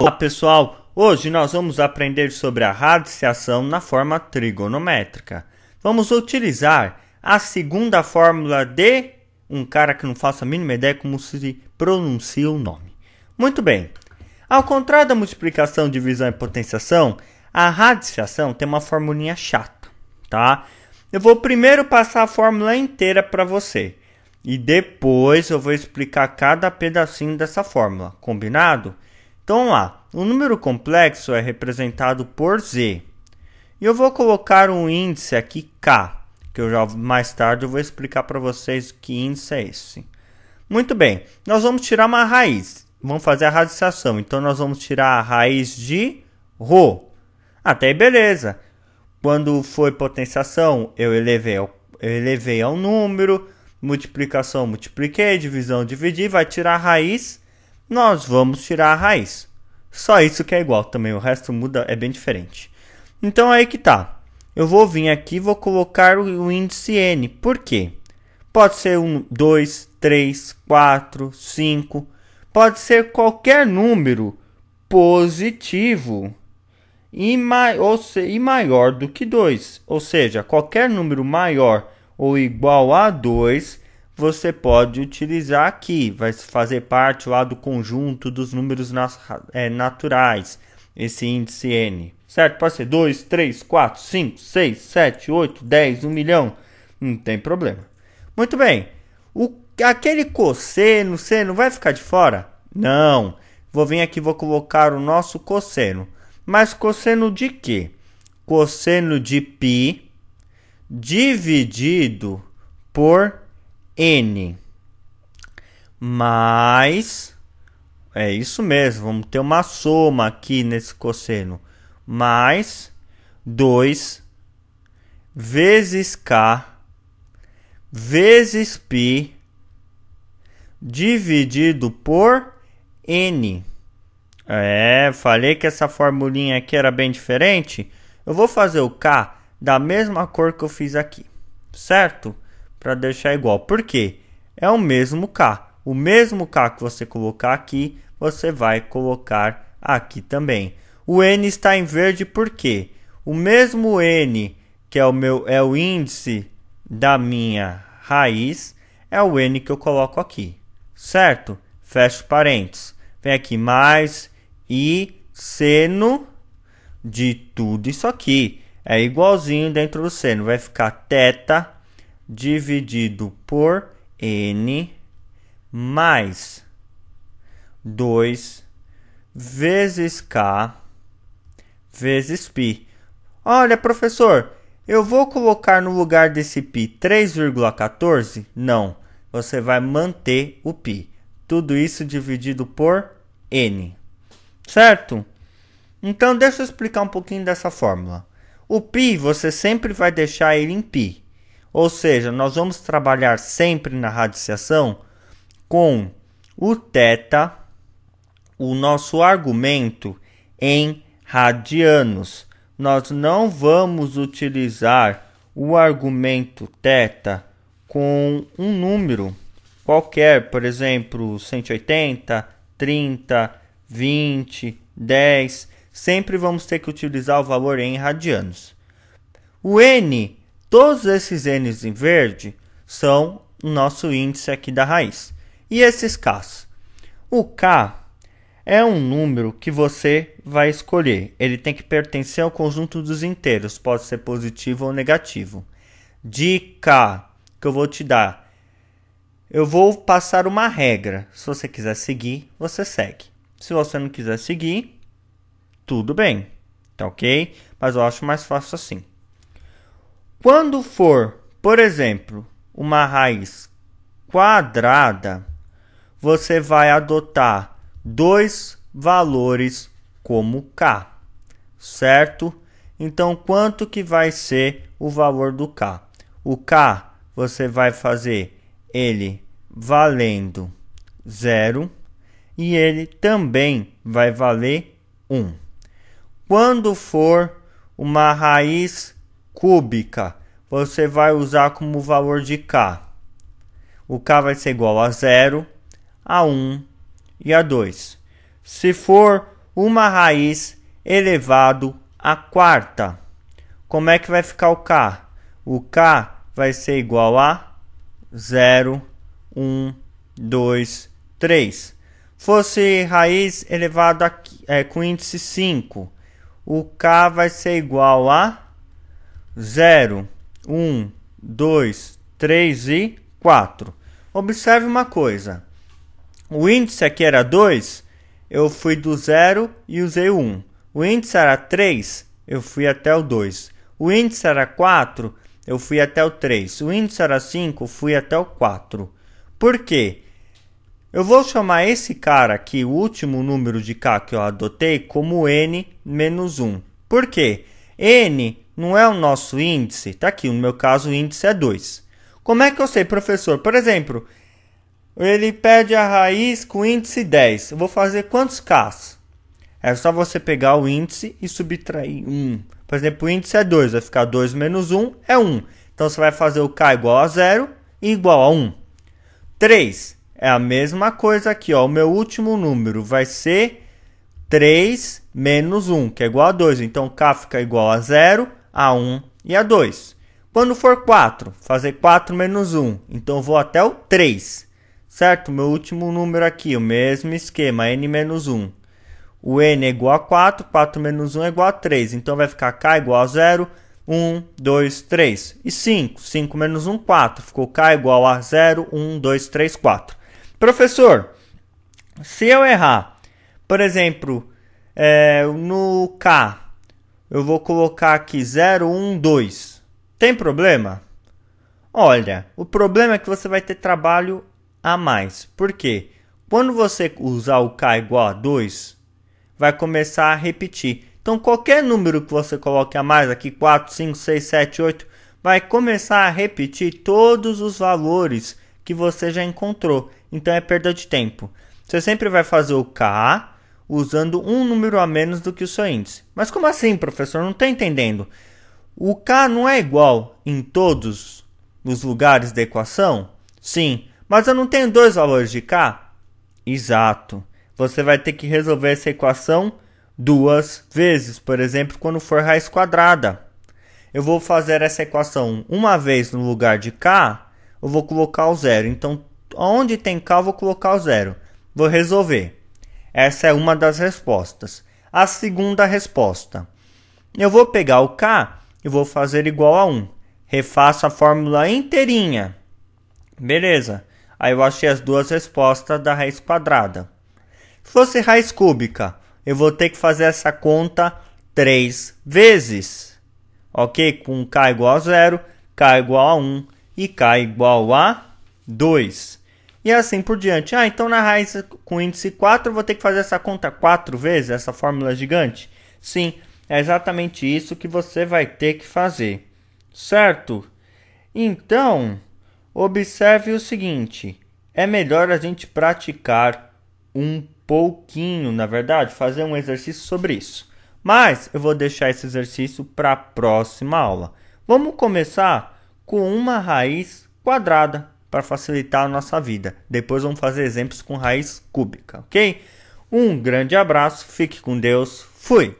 Olá pessoal, hoje nós vamos aprender sobre a radiciação na forma trigonométrica. Vamos utilizar a segunda fórmula de um cara que não faço a mínima ideia como se pronuncia o nome. Muito bem, ao contrário da multiplicação, divisão e potenciação, a radiciação tem uma formulinha chata, tá? Eu vou primeiro passar a fórmula inteira para você e depois eu vou explicar cada pedacinho dessa fórmula, combinado? Então vamos lá, o número complexo é representado por Z. E eu vou colocar um índice aqui K, que eu já mais tarde eu vou explicar para vocês que índice é esse. Muito bem, nós vamos tirar uma raiz. Vamos fazer a radicação. Então nós vamos tirar a raiz de Rho. Até aí beleza. Quando foi potenciação, eu elevei, eu elevei ao número. Multiplicação, multipliquei. Divisão, dividi. Vai tirar a raiz. Nós vamos tirar a raiz. Só isso que é igual também, o resto muda, é bem diferente. Então aí que tá. Eu vou vir aqui e vou colocar o índice N. Por quê? Pode ser um, 2, 3, 4, 5. Pode ser qualquer número positivo e, mai ou se e maior do que 2. Ou seja, qualquer número maior ou igual a 2 você pode utilizar aqui, vai fazer parte lá do conjunto dos números é, naturais, esse índice N, certo? Pode ser 2, 3, 4, 5, 6, 7, 8, 10, 1 milhão, não tem problema. Muito bem, o, aquele cosseno, seno, vai ficar de fora? Não, vou vir aqui vou colocar o nosso cosseno. Mas cosseno de quê? Cosseno de π dividido por n mais é isso mesmo, vamos ter uma soma aqui nesse cosseno mais 2 vezes k vezes π dividido por n. É, falei que essa formulinha aqui era bem diferente. Eu vou fazer o k da mesma cor que eu fiz aqui, certo? para deixar igual. Por quê? É o mesmo K. O mesmo K que você colocar aqui, você vai colocar aqui também. O N está em verde porque o mesmo N, que é o, meu, é o índice da minha raiz, é o N que eu coloco aqui, certo? Fecho parênteses. Vem aqui mais I seno de tudo isso aqui. É igualzinho dentro do seno. Vai ficar teta dividido por n mais 2 vezes k vezes π. Olha, professor, eu vou colocar no lugar desse π 3,14? Não, você vai manter o π. Tudo isso dividido por n. Certo? Então deixa eu explicar um pouquinho dessa fórmula. O π você sempre vai deixar ele em π. Ou seja, nós vamos trabalhar sempre na radiciação com o teta, o nosso argumento em radianos. Nós não vamos utilizar o argumento teta com um número qualquer, por exemplo, 180, 30, 20, 10, sempre vamos ter que utilizar o valor em radianos. O n Todos esses n's em verde são o nosso índice aqui da raiz. E esses k's? O k é um número que você vai escolher. Ele tem que pertencer ao conjunto dos inteiros, pode ser positivo ou negativo. Dica que eu vou te dar. Eu vou passar uma regra. Se você quiser seguir, você segue. Se você não quiser seguir, tudo bem, tá ok? Mas eu acho mais fácil assim. Quando for, por exemplo, uma raiz quadrada, você vai adotar dois valores como k, certo? Então, quanto que vai ser o valor do k? O k você vai fazer ele valendo zero e ele também vai valer 1. Um. Quando for uma raiz cúbica, você vai usar como valor de K. O K vai ser igual a 0, a 1 e a 2. Se for uma raiz elevado à quarta, como é que vai ficar o K? O K vai ser igual a 0, 1, 2, 3. Fosse raiz elevado a, é, com índice 5, o K vai ser igual a 0, 1, 2, 3 e 4. Observe uma coisa. O índice aqui era 2, eu fui do 0 e usei o 1. O índice era 3, eu fui até o 2. O índice era 4, eu fui até o 3. O índice era 5, fui até o 4. Por quê? Eu vou chamar esse cara aqui, o último número de k que eu adotei, como n menos 1. Por quê? n não é o nosso índice. Está aqui, no meu caso o índice é 2. Como é que eu sei, professor? Por exemplo, ele pede a raiz com índice 10. Eu vou fazer quantos Ks? É só você pegar o índice e subtrair 1. Por exemplo, o índice é 2, vai ficar 2 menos 1 é 1. Então você vai fazer o K igual a 0 e igual a 1. 3 é a mesma coisa aqui, ó. o meu último número vai ser 3 menos 1, que é igual a 2. Então K fica igual a 0 a 1 e a 2. Quando for 4, fazer 4 menos 1. Então vou até o 3. Certo? Meu último número aqui, o mesmo esquema, n menos 1. O n é igual a 4, 4 menos 1 é igual a 3. Então vai ficar k igual a 0, 1, 2, 3. E 5. 5 menos 1, 4. Ficou k igual a 0, 1, 2, 3, 4. Professor, se eu errar, por exemplo, é, no k eu vou colocar aqui 012. Tem problema? Olha, o problema é que você vai ter trabalho a mais. Por quê? Quando você usar o K igual a 2, vai começar a repetir. Então, qualquer número que você coloque a mais aqui, 4, 5, 6, 7, 8, vai começar a repetir todos os valores que você já encontrou. Então, é perda de tempo. Você sempre vai fazer o K, usando um número a menos do que o seu índice. Mas como assim, professor? Não estou entendendo. O K não é igual em todos os lugares da equação? Sim, mas eu não tenho dois valores de K? Exato. Você vai ter que resolver essa equação duas vezes, por exemplo, quando for raiz quadrada. Eu vou fazer essa equação uma vez no lugar de K, eu vou colocar o zero. Então, onde tem K, eu vou colocar o zero. Vou resolver. Essa é uma das respostas. A segunda resposta. Eu vou pegar o K e vou fazer igual a 1. Refaço a fórmula inteirinha. Beleza. Aí eu achei as duas respostas da raiz quadrada. Se fosse raiz cúbica, eu vou ter que fazer essa conta 3 vezes. Ok? Com K igual a 0, K igual a 1 e K igual a 2 e assim por diante. Ah, então na raiz com índice 4 eu vou ter que fazer essa conta 4 vezes, essa fórmula gigante? Sim, é exatamente isso que você vai ter que fazer, certo? Então, observe o seguinte: é melhor a gente praticar um pouquinho, na verdade, fazer um exercício sobre isso. Mas eu vou deixar esse exercício para a próxima aula. Vamos começar com uma raiz quadrada para facilitar a nossa vida. Depois vamos fazer exemplos com raiz cúbica, ok? Um grande abraço, fique com Deus, fui!